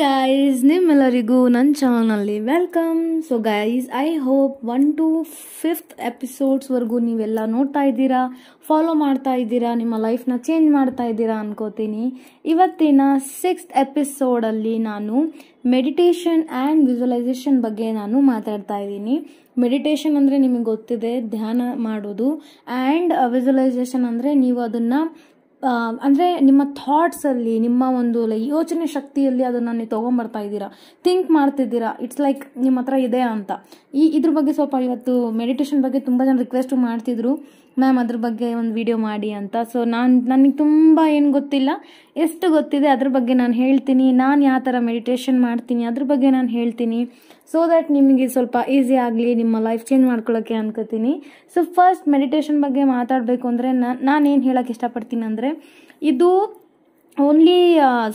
Guys ನಿಮ್ಮೆಲ್ಲರಿಗೂ ನನ್ನ ಚಾನಲ್ನಲ್ಲಿ welcome so guys I hope one to fifth ಎಪಿಸೋಡ್ಸ್ವರೆಗೂ ನೀವೆಲ್ಲ ನೋಡ್ತಾ ಇದ್ದೀರಾ ಫಾಲೋ ಮಾಡ್ತಾ ಇದ್ದೀರಾ ನಿಮ್ಮ ಲೈಫ್ನ ಚೇಂಜ್ ಮಾಡ್ತಾ ಇದ್ದೀರಾ ಅನ್ಕೋತೀನಿ ಇವತ್ತಿನ ಸಿಕ್ಸ್ತ್ ಎಪಿಸೋಡಲ್ಲಿ ನಾನು ಮೆಡಿಟೇಷನ್ ಆ್ಯಂಡ್ ವಿಜುವಲೈಸೇಷನ್ ಬಗ್ಗೆ ನಾನು ಮಾತಾಡ್ತಾ ಇದ್ದೀನಿ ಮೆಡಿಟೇಷನ್ ಅಂದರೆ ನಿಮಗೆ ಗೊತ್ತಿದೆ ಧ್ಯಾನ ಮಾಡೋದು ಆ್ಯಂಡ್ ವಿಜುವಲೈಸೇಷನ್ ಅಂದರೆ ನೀವು ಅದನ್ನು ಅಂದರೆ ನಿಮ್ಮ ಥಾಟ್ಸಲ್ಲಿ ನಿಮ್ಮ ಒಂದು ಲೈ ಯೋಚನೆ ಶಕ್ತಿಯಲ್ಲಿ ಅದನ್ನು ನೀವು ತೊಗೊಂಬರ್ತಾ ಇದ್ದೀರಾ ಥಿಂಕ್ ಮಾಡ್ತಿದ್ದೀರಾ ಇಟ್ಸ್ ಲೈಕ್ ನಿಮ್ಮ ಹತ್ರ ಇದೆ ಅಂತ ಈ ಇದ್ರ ಬಗ್ಗೆ ಸ್ವಲ್ಪ ಇವತ್ತು ಮೆಡಿಟೇಷನ್ ಬಗ್ಗೆ ತುಂಬ ಜನ ರಿಕ್ವೆಸ್ಟು ಮಾಡ್ತಿದ್ರು ಮ್ಯಾಮ್ ಅದ್ರ ಬಗ್ಗೆ ಒಂದು ವಿಡಿಯೋ ಮಾಡಿ ಅಂತ ಸೊ ನಾನು ನನಗೆ ತುಂಬ ಏನು ಗೊತ್ತಿಲ್ಲ ಎಷ್ಟು ಗೊತ್ತಿದೆ ಅದ್ರ ಬಗ್ಗೆ ನಾನು ಹೇಳ್ತೀನಿ ನಾನು ಯಾವ ಥರ ಮೆಡಿಟೇಷನ್ ಮಾಡ್ತೀನಿ ಅದ್ರ ಬಗ್ಗೆ ನಾನು ಹೇಳ್ತೀನಿ ಸೊ ದ್ಯಾಟ್ ನಿಮಗೆ ಸ್ವಲ್ಪ ಈಸಿ ಆಗಲಿ ನಿಮ್ಮ ಲೈಫ್ ಚೇಂಜ್ ಮಾಡ್ಕೊಳ್ಳೋಕ್ಕೆ ಅನ್ಕೋತೀನಿ ಸೊ ಫಸ್ಟ್ ಮೆಡಿಟೇಷನ್ ಬಗ್ಗೆ ಮಾತಾಡಬೇಕು ಅಂದರೆ ನಾನು ನಾನೇನು ಹೇಳೋಕ್ಕೆ ಇಷ್ಟಪಡ್ತೀನಿ ಅಂದರೆ ಇದು ಓನ್ಲಿ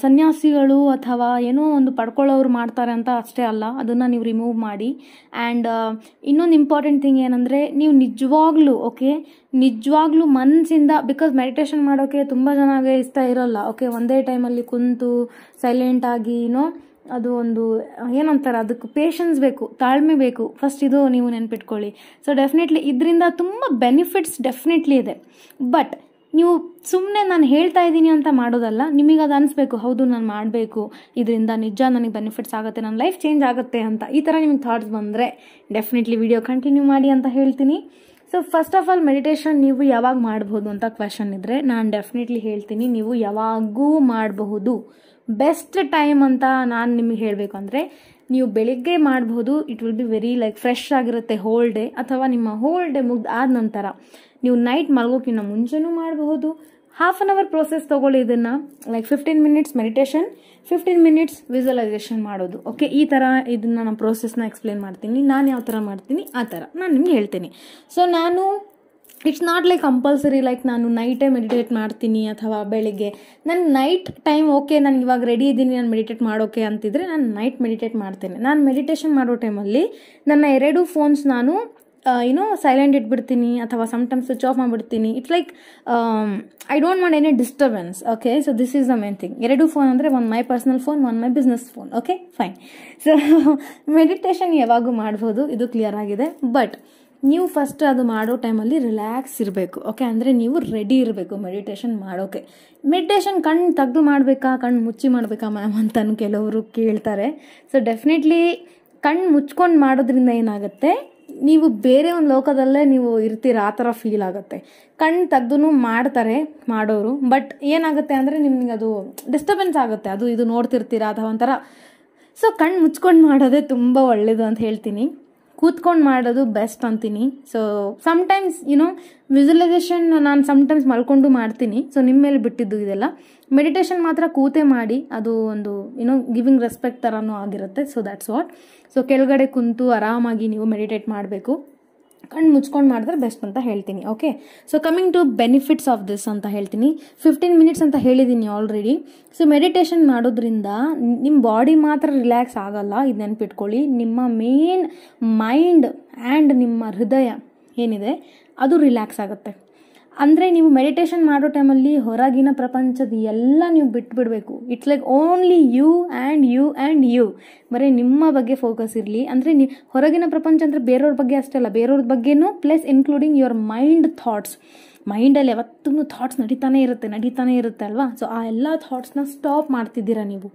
ಸನ್ಯಾಸಿಗಳು ಅಥವಾ ಏನೋ ಒಂದು ಪಡ್ಕೊಳ್ಳೋರು ಮಾಡ್ತಾರೆ ಅಂತ ಅಷ್ಟೇ ಅಲ್ಲ ಅದನ್ನು ನೀವು ರಿಮೂವ್ ಮಾಡಿ ಆ್ಯಂಡ್ ಇನ್ನೊಂದು ಇಂಪಾರ್ಟೆಂಟ್ ಥಿಂಗ್ ಏನಂದರೆ ನೀವು ನಿಜವಾಗ್ಲೂ ಓಕೆ ನಿಜವಾಗ್ಲೂ ಮನಸ್ಸಿಂದ ಬಿಕಾಸ್ ಮೆಡಿಟೇಷನ್ ಮಾಡೋಕ್ಕೆ ತುಂಬ ಜನಗೆ ಇಷ್ಟ ಇರೋಲ್ಲ ಓಕೆ ಒಂದೇ ಟೈಮಲ್ಲಿ ಕುಂತು ಸೈಲೆಂಟಾಗಿ ಏನೋ ಅದು ಒಂದು ಏನಂತಾರೆ ಅದಕ್ಕೆ ಪೇಷನ್ಸ್ ಬೇಕು ತಾಳ್ಮೆ ಬೇಕು ಫಸ್ಟ್ ಇದು ನೀವು ನೆನ್ಪಿಟ್ಕೊಳ್ಳಿ ಸೊ ಡೆಫಿನೆಟ್ಲಿ ಇದರಿಂದ ತುಂಬ ಬೆನಿಫಿಟ್ಸ್ ಡೆಫಿನೆಟ್ಲಿ ಇದೆ ಬಟ್ ನೀವು ಸುಮ್ಮನೆ ನಾನು ಹೇಳ್ತಾ ಇದ್ದೀನಿ ಅಂತ ಮಾಡೋದಲ್ಲ ನಿಮಗೆ ಅದು ಅನಿಸ್ಬೇಕು ಹೌದು ನಾನು ಮಾಡಬೇಕು ಇದರಿಂದ ನಿಜ ನನಗೆ ಬೆನಿಫಿಟ್ಸ್ ಆಗುತ್ತೆ ನನ್ನ ಲೈಫ್ ಚೇಂಜ್ ಆಗುತ್ತೆ ಅಂತ ಈ ಥರ ನಿಮಗೆ ಥಾಟ್ಸ್ ಬಂದರೆ ಡೆಫಿನೆಟ್ಲಿ ವೀಡಿಯೋ ಕಂಟಿನ್ಯೂ ಮಾಡಿ ಅಂತ ಹೇಳ್ತೀನಿ so first of all meditation ನೀವು ಯಾವಾಗ ಮಾಡ್ಬೋದು ಅಂತ ಕ್ವೆಶನ್ ಇದ್ದರೆ ನಾನು ಡೆಫಿನೆಟ್ಲಿ ಹೇಳ್ತೀನಿ ನೀವು ಯಾವಾಗೂ ಮಾಡಬಹುದು ಬೆಸ್ಟ್ ಟೈಮ್ ಅಂತ ನಾನು ನಿಮಗೆ ಹೇಳಬೇಕು ಅಂದರೆ ನೀವು ಬೆಳಿಗ್ಗೆ ಮಾಡ್ಬೋದು it will be very like fresh ಆಗಿರುತ್ತೆ ಹೋಲ್ ಡೇ ಅಥವಾ ನಿಮ್ಮ ಹೋಲ್ ಡೇ ಆದ ನಂತರ ನೀವು ನೈಟ್ ಮಲಗೋಕ್ಕಿಂತ ಮುಂಚೆನೂ ಮಾಡಬಹುದು ಹಾಫ್ ಆನ್ ಅವರ್ ಪ್ರೋಸೆಸ್ ತೊಗೊಳ್ಳಿ ಇದನ್ನು like fifteen minutes meditation fifteen minutes visualisation ಮಾಡೋದು ಓಕೆ ಈ ಥರ ಇದನ್ನು ನಾನು ಪ್ರೋಸೆಸ್ನ ಎಕ್ಸ್ಪ್ಲೇನ್ ಮಾಡ್ತೀನಿ ನಾನು ಯಾವ ಥರ ಮಾಡ್ತೀನಿ ಆ ಥರ ನಾನು ನಿಮ್ಗೆ ಹೇಳ್ತೀನಿ ಸೊ ನಾನು it's not like compulsory like ನಾನು ನೈಟೇ ಮೆಡಿಟೇಟ್ ಮಾಡ್ತೀನಿ ಅಥವಾ ಬೆಳಿಗ್ಗೆ ನಾನು ನೈಟ್ ಟೈಮ್ ಓಕೆ ನಾನು ಇವಾಗ ರೆಡಿ ಇದ್ದೀನಿ ನಾನು ಮೆಡಿಟೇಟ್ ಮಾಡೋಕೆ ಅಂತಿದ್ರೆ ನಾನು ನೈಟ್ ಮೆಡಿಟೇಟ್ ಮಾಡ್ತೇನೆ ನಾನು ಮೆಡಿಟೇಷನ್ ಮಾಡೋ ಟೈಮಲ್ಲಿ ನನ್ನ ಎರಡು ಫೋನ್ಸ್ ನಾನು ಏನೋ ಸೈಲೆಂಟ್ ಇಟ್ಬಿಡ್ತೀನಿ ಅಥವಾ ಸಮ್ಟೈಮ್ಸ್ ಸ್ವಿಚ್ ಆಫ್ ಮಾಡಿಬಿಡ್ತೀನಿ it's like I don't want any disturbance okay so this is the main thing ಎರಡು ಫೋನ್ ಅಂದರೆ one my personal phone one my business phone okay fine so meditation ಯಾವಾಗೂ ಮಾಡ್ಬೋದು ಇದು clear ಆಗಿದೆ but ನೀವು first ಅದು ಮಾಡೋ ಟೈಮಲ್ಲಿ ರಿಲ್ಯಾಕ್ಸ್ ಇರಬೇಕು ಓಕೆ ಅಂದರೆ ನೀವು ರೆಡಿ ಇರಬೇಕು ಮೆಡಿಟೇಷನ್ ಮಾಡೋಕ್ಕೆ ಮೆಡಿಟೇಷನ್ ಕಣ್ಣು ತೆಗ್ದು ಮಾಡಬೇಕಾ ಕಣ್ಣು ಮುಚ್ಚಿ ಮಾಡಬೇಕಾ ಮ್ಯಾಮ್ ಅಂತಲೂ ಕೆಲವರು ಕೇಳ್ತಾರೆ ಸೊ ಡೆಫಿನೆಟ್ಲಿ ಕಣ್ಣು ಮುಚ್ಕೊಂಡು ಮಾಡೋದ್ರಿಂದ ಏನಾಗುತ್ತೆ ನೀವು ಬೇರೆ ಒಂದು ಲೋಕದಲ್ಲೇ ನೀವು ಇರ್ತೀರ ಆ ಥರ ಫೀಲ್ ಆಗುತ್ತೆ ಕಣ್ಣು ತೆಗ್ದು ಮಾಡ್ತಾರೆ ಮಾಡೋರು ಬಟ್ ಏನಾಗುತ್ತೆ ಅಂದರೆ ನಿಮ್ಗೆ ಅದು ಡಿಸ್ಟರ್ಬೆನ್ಸ್ ಆಗುತ್ತೆ ಅದು ಇದು ನೋಡ್ತಿರ್ತೀರಾ ಅಥವಾ ಒಂಥರ ಸೊ ಕಣ್ಣು ಮುಚ್ಕೊಂಡು ಮಾಡೋದೇ ತುಂಬ ಒಳ್ಳೆಯದು ಅಂತ ಹೇಳ್ತೀನಿ ಕೂತ್ಕೊಂಡು ಮಾಡೋದು ಬೆಸ್ಟ್ ಅಂತೀನಿ ಸೊ ಸಮ್ಟೈಮ್ಸ್ ಯುನೋ ವಿಜುವಲೈಸೇಷನ್ ನಾನು ಸಮ್ಟೈಮ್ಸ್ ಮಲ್ಕೊಂಡು ಮಾಡ್ತೀನಿ ಸೊ ನಿಮ್ಮ ಮೇಲೆ ಬಿಟ್ಟಿದ್ದು ಇದೆಲ್ಲ ಮೆಡಿಟೇಷನ್ ಮಾತ್ರ ಕೂತೆ ಮಾಡಿ ಅದು ಒಂದು ಯುನೋ ಗಿವಿಂಗ್ ರೆಸ್ಪೆಕ್ಟ್ ಥರನೂ ಆಗಿರುತ್ತೆ ಸೊ ದ್ಯಾಟ್ಸ್ ವಾಟ್ ಸೊ ಕೆಳಗಡೆ ಕುಂತು ಆರಾಮಾಗಿ ನೀವು ಮೆಡಿಟೇಟ್ ಮಾಡಬೇಕು ಕಣ್ಣು ಮುಚ್ಕೊಂಡು ಮಾಡಿದ್ರೆ ಬೆಸ್ಟ್ ಅಂತ ಹೇಳ್ತೀನಿ okay so coming to benefits of this ಅಂತ ಹೇಳ್ತೀನಿ ಫಿಫ್ಟೀನ್ ಮಿನಿಟ್ಸ್ ಅಂತ ಹೇಳಿದ್ದೀನಿ ಆಲ್ರೆಡಿ ಸೊ ಮೆಡಿಟೇಷನ್ ಮಾಡೋದ್ರಿಂದ ನಿಮ್ಮ ಬಾಡಿ ಮಾತ್ರ ರಿಲ್ಯಾಕ್ಸ್ ಆಗಲ್ಲ ಇದು ನೆನ್ಪಿಟ್ಕೊಳ್ಳಿ ನಿಮ್ಮ ಮೇನ್ ಮೈಂಡ್ ಆ್ಯಂಡ್ ನಿಮ್ಮ ಹೃದಯ ಏನಿದೆ ಅದು ರಿಲ್ಯಾಕ್ಸ್ ಆಗುತ್ತೆ ಅಂದರೆ ನೀವು ಮೆಡಿಟೇಷನ್ ಮಾಡೋ ಟೈಮಲ್ಲಿ ಹೊರಗಿನ ಪ್ರಪಂಚದ ಎಲ್ಲ ನೀವು ಬಿಟ್ಬಿಡಬೇಕು it's like only you and you and you ಬರೀ ನಿಮ್ಮ ಬಗ್ಗೆ ಫೋಕಸ್ ಇರಲಿ ಅಂದರೆ ನೀವು ಹೊರಗಿನ ಪ್ರಪಂಚ ಅಂದರೆ ಬೇರೆಯವ್ರ ಬಗ್ಗೆ ಅಷ್ಟೇ ಅಲ್ಲ ಬೇರೆಯವ್ರ ಬಗ್ಗೆನೂ plus including your mind thoughts ಮೈಂಡಲ್ಲಿ ಯಾವತ್ತೂ ಥಾಟ್ಸ್ ನಡೀತಾನೆ ಇರುತ್ತೆ ನಡೀತಾನೆ ಇರುತ್ತೆ ಅಲ್ವಾ ಸೊ ಆ ಎಲ್ಲ ಥಾಟ್ಸ್ನ ಸ್ಟಾಪ್ ಮಾಡ್ತಿದ್ದೀರಾ ನೀವು